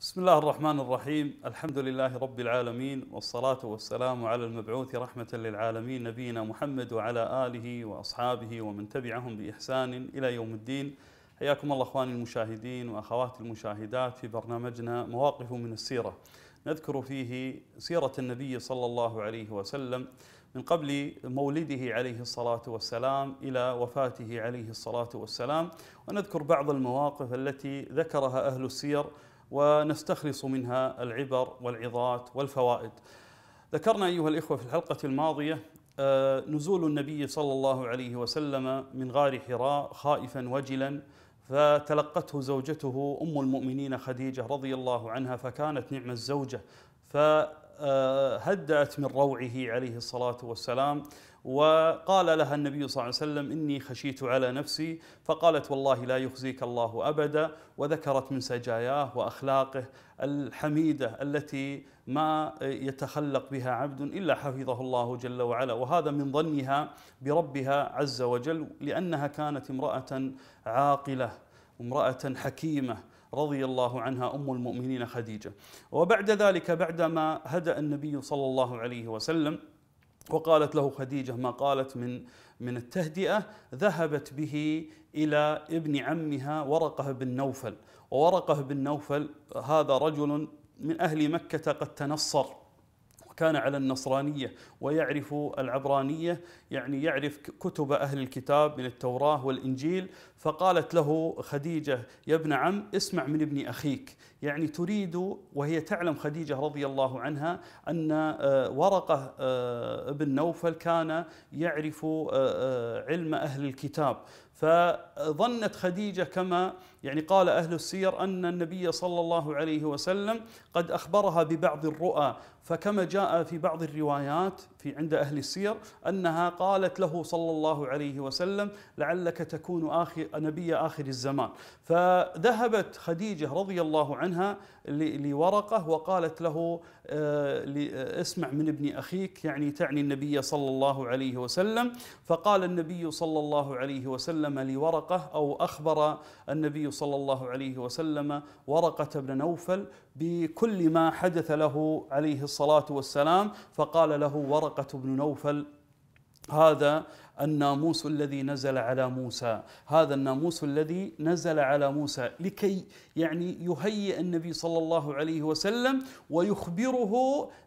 بسم الله الرحمن الرحيم الحمد لله رب العالمين والصلاة والسلام على المبعوث رحمة للعالمين نبينا محمد وعلى آله وأصحابه ومن تبعهم بإحسان إلى يوم الدين حياكم الله أخواني المشاهدين وأخواتي المشاهدات في برنامجنا مواقف من السيرة نذكر فيه سيرة النبي صلى الله عليه وسلم من قبل مولده عليه الصلاة والسلام إلى وفاته عليه الصلاة والسلام ونذكر بعض المواقف التي ذكرها أهل السير ونستخلص منها العبر والعظات والفوائد. ذكرنا ايها الاخوه في الحلقه الماضيه آه، نزول النبي صلى الله عليه وسلم من غار حراء خائفا وجلا فتلقته زوجته ام المؤمنين خديجه رضي الله عنها فكانت نعم الزوجه ف آه، هدأت من روعه عليه الصلاة والسلام وقال لها النبي صلى الله عليه وسلم إني خشيت على نفسي فقالت والله لا يخزيك الله أبدا وذكرت من سجاياه وأخلاقه الحميدة التي ما يتخلق بها عبد إلا حفظه الله جل وعلا وهذا من ظنها بربها عز وجل لأنها كانت امرأة عاقلة امرأة حكيمة رضي الله عنها أم المؤمنين خديجة وبعد ذلك بعدما هدأ النبي صلى الله عليه وسلم وقالت له خديجة ما قالت من من التهدئة ذهبت به إلى ابن عمها ورقه بن نوفل وورقه بن نوفل هذا رجل من أهل مكة قد تنصر كان على النصرانية ويعرف العبرانية يعني يعرف كتب أهل الكتاب من التوراة والإنجيل فقالت له خديجة يا ابن عم اسمع من ابن أخيك يعني تريد وهي تعلم خديجة رضي الله عنها أن آه، ورقة آه، ابن نوفل كان يعرف آه، علم أهل الكتاب فظنت خديجة كما يعني قال أهل السير أن النبي صلى الله عليه وسلم قد أخبرها ببعض الرؤى فكما جاء في بعض الروايات في عند أهل السير أنها قالت له صلى الله عليه وسلم لعلك تكون آخر نبي آخر الزمان فذهبت خديجة رضي الله عنها لورقة وقالت له آه، آه، اسمع من ابن أخيك يعني تعني النبي صلى الله عليه وسلم فقال النبي صلى الله عليه وسلم لورقة أو أخبر النبي صلى الله عليه وسلم ورقة بن نوفل بكل ما حدث له عليه الصلاة والسلام فقال له ورقة طبقة بن نوفل هذا الناموس الذي نزل على موسى هذا الناموس الذي نزل على موسى لكي يعني يهيئ النبي صلى الله عليه وسلم ويخبره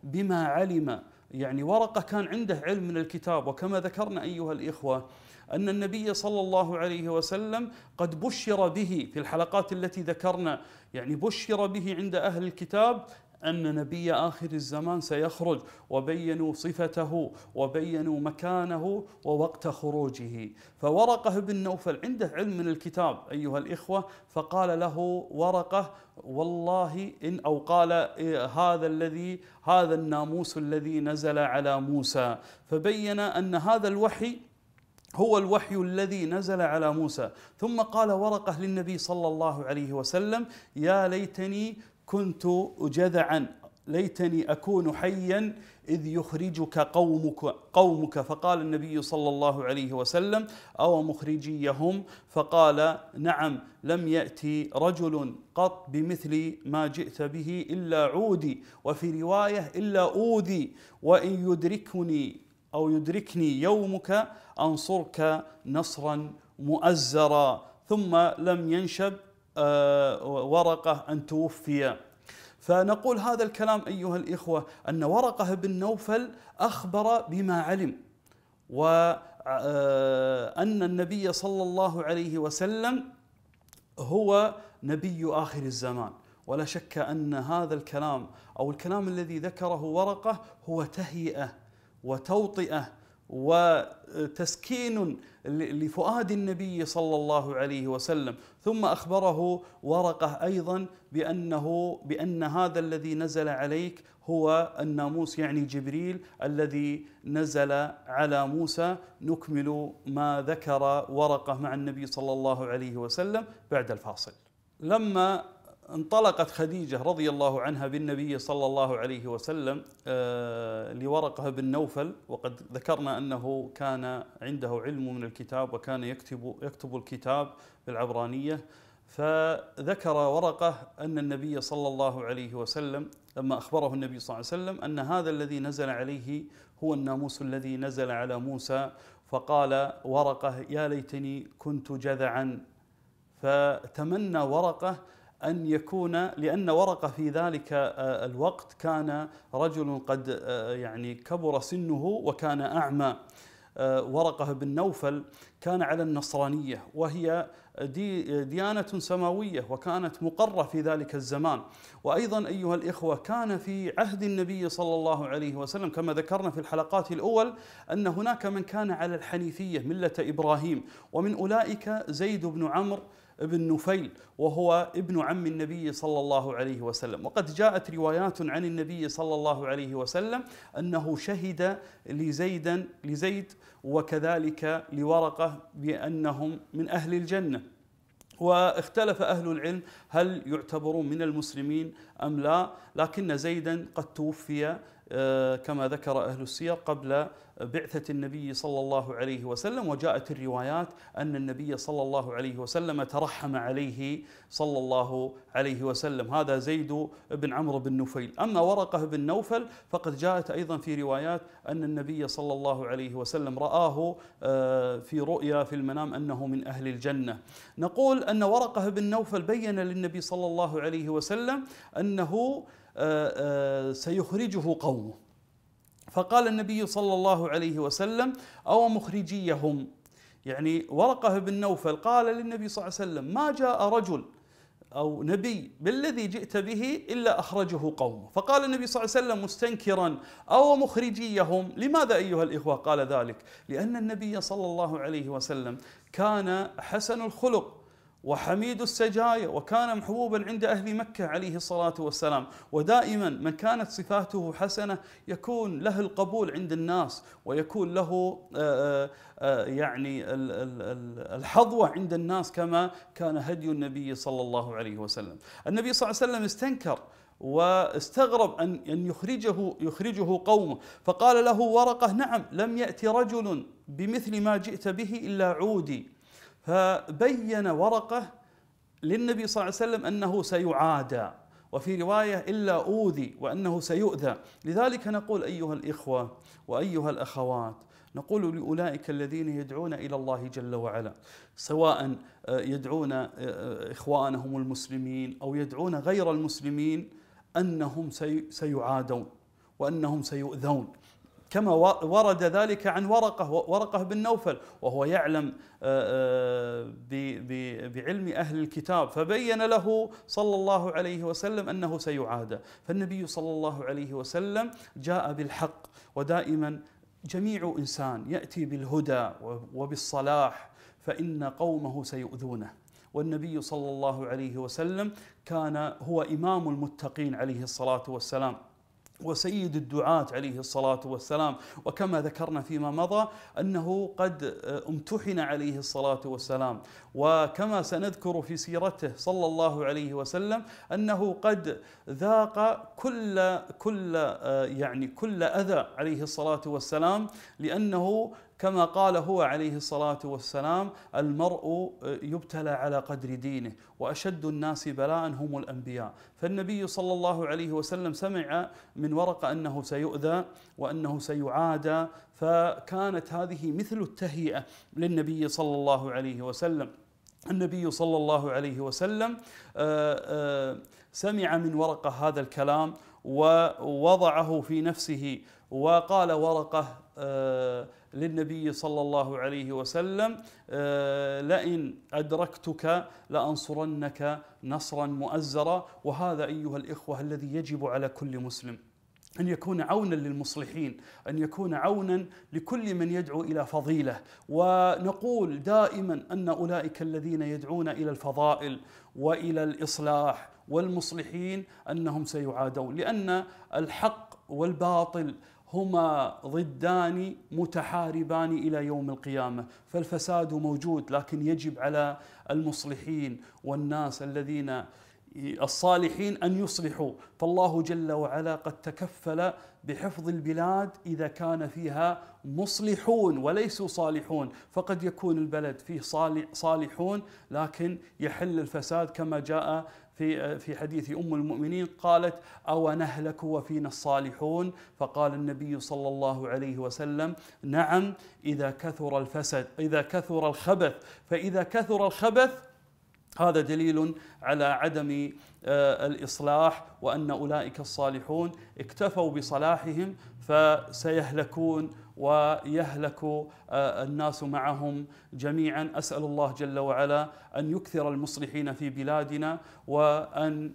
بما علم يعني ورقة كان عنده علم من الكتاب وكما ذكرنا أيها الإخوة أن النبي صلى الله عليه وسلم قد بشر به في الحلقات التي ذكرنا يعني بشر به عند أهل الكتاب أن نبي آخر الزمان سيخرج وبينوا صفته وبينوا مكانه ووقت خروجه فورقه بن نوفل عنده علم من الكتاب أيها الإخوة فقال له ورقه والله إن أو قال إيه، هذا الذي هذا الناموس الذي نزل على موسى فبين أن هذا الوحي هو الوحي الذي نزل على موسى ثم قال ورقه للنبي صلى الله عليه وسلم يا ليتني كنت جذعا ليتني اكون حيا اذ يخرجك قومك قومك فقال النبي صلى الله عليه وسلم او مخرجيهم فقال نعم لم ياتي رجل قط بمثل ما جئت به الا عودي وفي روايه الا اوذي وان يدركني او يدركني يومك انصرك نصرا مؤزرا ثم لم ينشب آه، ورقة أن توفي فنقول هذا الكلام أيها الإخوة أن ورقة بن نوفل أخبر بما علم وأن آه، النبي صلى الله عليه وسلم هو نبي آخر الزمان ولا شك أن هذا الكلام أو الكلام الذي ذكره ورقة هو تهيئة وتوطئة وتسكين لفؤاد النبي صلى الله عليه وسلم ثم أخبره ورقه أيضا بأنه بأن هذا الذي نزل عليك هو الناموس يعني جبريل الذي نزل على موسى نكمل ما ذكر ورقه مع النبي صلى الله عليه وسلم بعد الفاصل لما انطلقت خديجة رضي الله عنها بالنبي صلى الله عليه وسلم آه، لورقة بن نوفل وقد ذكرنا أنه كان عنده علم من الكتاب وكان يكتب, يكتب الكتاب بالعبرانية فذكر ورقة أن النبي صلى الله عليه وسلم لما أخبره النبي صلى الله عليه وسلم أن هذا الذي نزل عليه هو الناموس الذي نزل على موسى فقال ورقة يا ليتني كنت جذعا فتمنى ورقة أن يكون لأن ورقة في ذلك آه، الوقت كان رجل قد آه، يعني كبر سنه وكان أعمى آه، ورقة بن نوفل كان على النصرانية وهي دي ديانة سماوية وكانت مقرة في ذلك الزمان وأيضا أيها الإخوة كان في عهد النبي صلى الله عليه وسلم كما ذكرنا في الحلقات الأول أن هناك من كان على الحنيفية ملة إبراهيم ومن أولئك زيد بن عمرو بن نفيل وهو ابن عم النبي صلى الله عليه وسلم وقد جاءت روايات عن النبي صلى الله عليه وسلم أنه شهد لزيدا لزيد وكذلك لورقة بأنهم من أهل الجنة واختلف أهل العلم هل يعتبرون من المسلمين أم لا لكن زيدا قد توفي آه، كما ذكر أهل السير قبل بعثة النبي صلى الله عليه وسلم وجاءت الروايات أن النبي صلى الله عليه وسلم ترحم عليه صلى الله عليه وسلم هذا زيد بن عمرو بن نفيل أما ورقة بن نوفل فقد جاءت أيضا في روايات أن النبي صلى الله عليه وسلم رآه آه، في رؤيا في المنام أنه من أهل الجنة نقول أن ورقة بن نوفل بين للنبي صلى الله عليه وسلم أنه آه، آه، سيخرجه قومه فقال النبي صلى الله عليه وسلم أو مخرجيهم يعني ورقه بن نوفل قال للنبي صلى الله عليه وسلم ما جاء رجل أو نبي بالذي جئت به إلا أخرجه قومه فقال النبي صلى الله عليه وسلم مستنكرا أو مخرجيهم لماذا أيها الإخوة قال ذلك لأن النبي صلى الله عليه وسلم كان حسن الخلق وحميد السجايا وكان محبوبا عند أهل مكة عليه الصلاة والسلام ودائما من كانت صفاته حسنة يكون له القبول عند الناس ويكون له آه، آه، آه، يعني الحظوة عند الناس كما كان هدي النبي صلى الله عليه وسلم النبي صلى الله عليه وسلم استنكر واستغرب أن يخرجه يخرجه قومه فقال له ورقة نعم لم يأتي رجل بمثل ما جئت به إلا عودي فبين ورقه للنبي صلى الله عليه وسلم انه سيعادى وفي روايه الا اوذي وانه سيؤذى لذلك نقول ايها الاخوه وايها الاخوات نقول لاولئك الذين يدعون الى الله جل وعلا سواء آه، يدعون آه، آه، اخوانهم المسلمين او يدعون غير المسلمين انهم سيعادون وانهم سيؤذون كما ورد ذلك عن ورقه ورقه بن نوفل وهو يعلم آه، آه، بعلم اهل الكتاب فبين له صلى الله عليه وسلم انه سيعادى فالنبي صلى الله عليه وسلم جاء بالحق ودائما جميع انسان ياتي بالهدى وبالصلاح فان قومه سيؤذونه والنبي صلى الله عليه وسلم كان هو امام المتقين عليه الصلاه والسلام وسيد الدعاة عليه الصلاة والسلام وكما ذكرنا فيما مضى أنه قد آه، امتحن عليه الصلاة والسلام وكما سنذكر في سيرته صلى الله عليه وسلم أنه قد ذاق كل كل آه، يعني كل أذى عليه الصلاة والسلام لأنه كما قال هو عليه الصلاة والسلام المرء آه، يبتلى على قدر دينه وأشد الناس بلاء هم الأنبياء فالنبي صلى الله عليه وسلم سمع من ورقة أنه سيؤذى وأنه سيعادى فكانت هذه مثل التهيئة للنبي صلى الله عليه وسلم النبي صلى الله عليه وسلم آه، آه، سمع من ورقه هذا الكلام ووضعه في نفسه وقال ورقه للنبي صلى الله عليه وسلم آه، لئن أدركتك لأنصرنك نصرا مؤزرا وهذا أيها الإخوة الذي يجب على كل مسلم أن يكون عونا للمصلحين، أن يكون عونا لكل من يدعو إلى فضيلة، ونقول دائما أن أولئك الذين يدعون إلى الفضائل وإلى الإصلاح والمصلحين أنهم سيعادون، لأن الحق والباطل هما ضدان متحاربان الى يوم القيامه، فالفساد موجود لكن يجب على المصلحين والناس الذين الصالحين أن يصلحوا فالله جل وعلا قد تكفل بحفظ البلاد إذا كان فيها مصلحون وليسوا صالحون فقد يكون البلد فيه صالحون لكن يحل الفساد كما جاء في في حديث ام المؤمنين قالت او نهلك وفينا الصالحون فقال النبي صلى الله عليه وسلم نعم اذا كثر الفسد اذا كثر الخبث فاذا كثر الخبث هذا دليل على عدم آه، الاصلاح وان اولئك الصالحون اكتفوا بصلاحهم فسيهلكون ويهلك آه، الناس معهم جميعا اسال الله جل وعلا ان يكثر المصلحين في بلادنا وان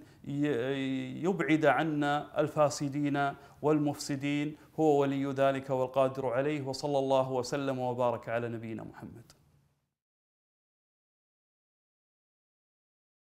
يبعد عنا الفاسدين والمفسدين هو ولي ذلك والقادر عليه وصلى الله وسلم وبارك على نبينا محمد